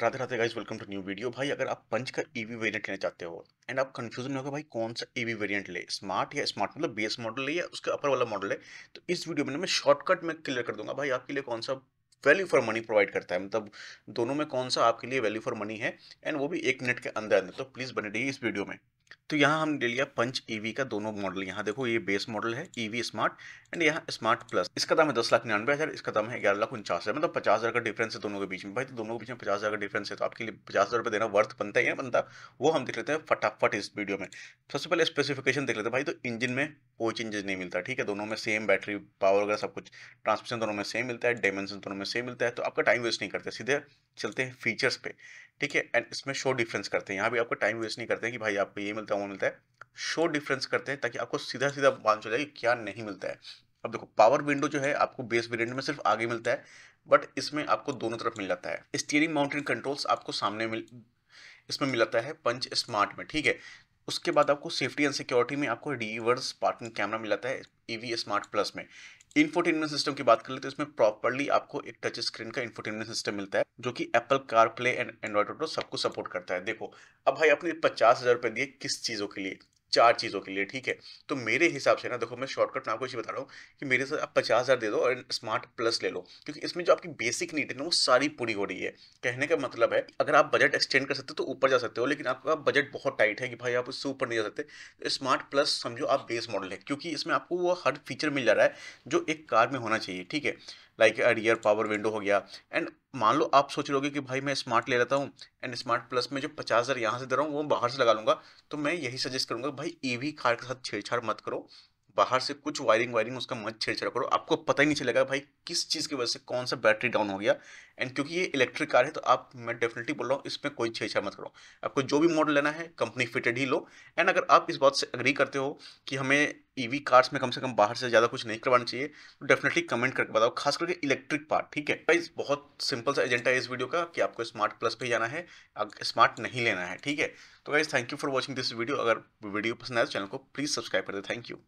Radhe Radhe guys welcome to new video भाई अगर आप पंच का ईवी e वेरिएंट लेना चाहते हो एंड आप कन्फ्यूजन नहीं होगा भाई कौन सा ईवी e वेरिएंट ले स्मार्ट या स्मार्ट मतलब बेस मॉडल है या उसके अपर वाला मॉडल है तो इस वीडियो में मैं शॉर्टकट में क्लियर कर दूंगा भाई आपके लिए कौन सा वैल्यू फॉर मनी प्रोवाइड करता है मतलब दोनों में कौन सा आपके लिए वैल्यू फॉर मनी है एंड वो भी एक मिनट के अंदर अंदर तो प्लीज़ बने रहिए इस वीडियो में तो यहाँ हमने ले लिया पंच ईवी e का दोनों मॉडल यहाँ देखो ये बेस मॉडल है ईवी स्मार्ट एंड यहाँ स्मार्ट प्लस इसका दाम है दस लाख निन्यानवे हज़ार इसका दाम है ग्यारह लाख उनचास हज़ार मतलब पचास हज़ार का डिफरेंस है दोनों के बीच में भाई तो दोनों के बीच में पचास हज़ार का डिफरेंस है तो आपके लिए पचास हज़ार देना वर्थ बनता है या बनता वो हम देख लेते हैं फटाफट इस वीडियो में सबसे पहले स्पेसिफिकेशन देख लेते हैं भाई तो इंजन में कोई चेंजेस नहीं मिलता ठीक है दोनों में सेम बैटरी पावर वगैरह सब कुछ ट्रांसमिशन दोनों में सेम मिलता है डायमेंशन दोनों में सेम मिलता है तो आपका टाइम वेस्ट नहीं करते सीधे चलते हैं फीचर्स पे ठीक है एंड इसमें शो डिफरेंस करते हैं यहाँ भी आपको टाइम वेस्ट नहीं करते हैं कि भाई आपको ये मिलता है वो मिलता है शो डिफरेंस करते हैं ताकि आपको सीधा सीधा मालूम चल जाए कि क्या नहीं मिलता है अब देखो पावर विंडो जो है आपको बेस वेरियंट में सिर्फ आगे मिलता है बट इसमें आपको दोनों तरफ मिल जाता है स्टीयरिंग माउंटेन कंट्रोल्स आपको सामने मिल इसमें मिल जाता है पंच स्मार्ट में ठीक है उसके बाद आपको सेफ्टी एंड सिक्योरिटी में आपको रिवर्स पार्किंग कैमरा मिला है ईवी स्मार्ट प्लस में इन्फोटेनमेंट सिस्टम की बात कर ले तो इसमें प्रॉपरली आपको एक टच स्क्रीन का इन्फोटेनमेंट सिस्टम मिलता है जो कि Apple car play and Android auto सबको सपोर्ट करता है देखो अब भाई आपने पचास हज़ार रुपए दिए किस चीज़ों के लिए चार चीज़ों के लिए ठीक है तो मेरे हिसाब से ना देखो मैं शॉर्टकट में आपको ये बता रहा हूँ कि मेरे साथ आप पचास हज़ार दे दो और स्मार्ट प्लस ले लो क्योंकि इसमें जो आपकी बेसिक नीड है ना वो सारी पूरी हो रही है कहने का मतलब है अगर आप बजट एक्सटेंड कर सकते हो तो ऊपर जा सकते हो लेकिन आपका बजट बहुत टाइट है कि भाई आप उससे ऊपर नहीं जा सकते स्मार्ट प्लस समझो आप बेस मॉडल है क्योंकि इसमें आपको वो हर फीचर मिल जा रहा है जो एक कार में होना चाहिए ठीक है लाइक रियर पावर विंडो हो गया एंड मान लो आप सोच लोगे कि भाई मैं स्मार्ट ले लेता हूँ एंड स्मार्ट प्लस में जो पचास हज़ार यहाँ से दे रहा हूँ वो बाहर से लगा लूँगा तो मैं यही सजेस्ट करूँगा भाई ई वी कार के साथ छेड़छाड़ मत करो बाहर से कुछ वायरिंग वायरिंग उसका मत छेड़छाड़ करो आपको पता ही नहीं चलेगा भाई किस चीज़ की वजह से कौन सा बैटरी डाउन हो गया एंड क्योंकि ये इलेक्ट्रिक कार है तो आप मैं डेफिनेटली बोल रहा हूँ इसमें कोई छेड़छाड़ मत करो आपको जो भी मॉडल लेना है कंपनी फिटेड ही लो एंड अगर आप इस बात से अग्री करते हो कि हमें ईवी e कार्स में कम से कम बाहर से ज़्यादा कुछ नहीं करवाना चाहिए तो डेफिनेटली कमेंट करके बताओ खास करके इलेक्ट्रिक पार्ट ठीक है प्राइस बहुत सिंपल सा एजेंडा है इस वीडियो का कि आपको स्मार्ट प्लस पे जाना है स्मार्ट नहीं लेना है ठीक है तो guys thank you for watching this video अगर वीडियो पसंद आए तो चैनल को प्लीज़ सब्सक्राइब कर दे थैंक यू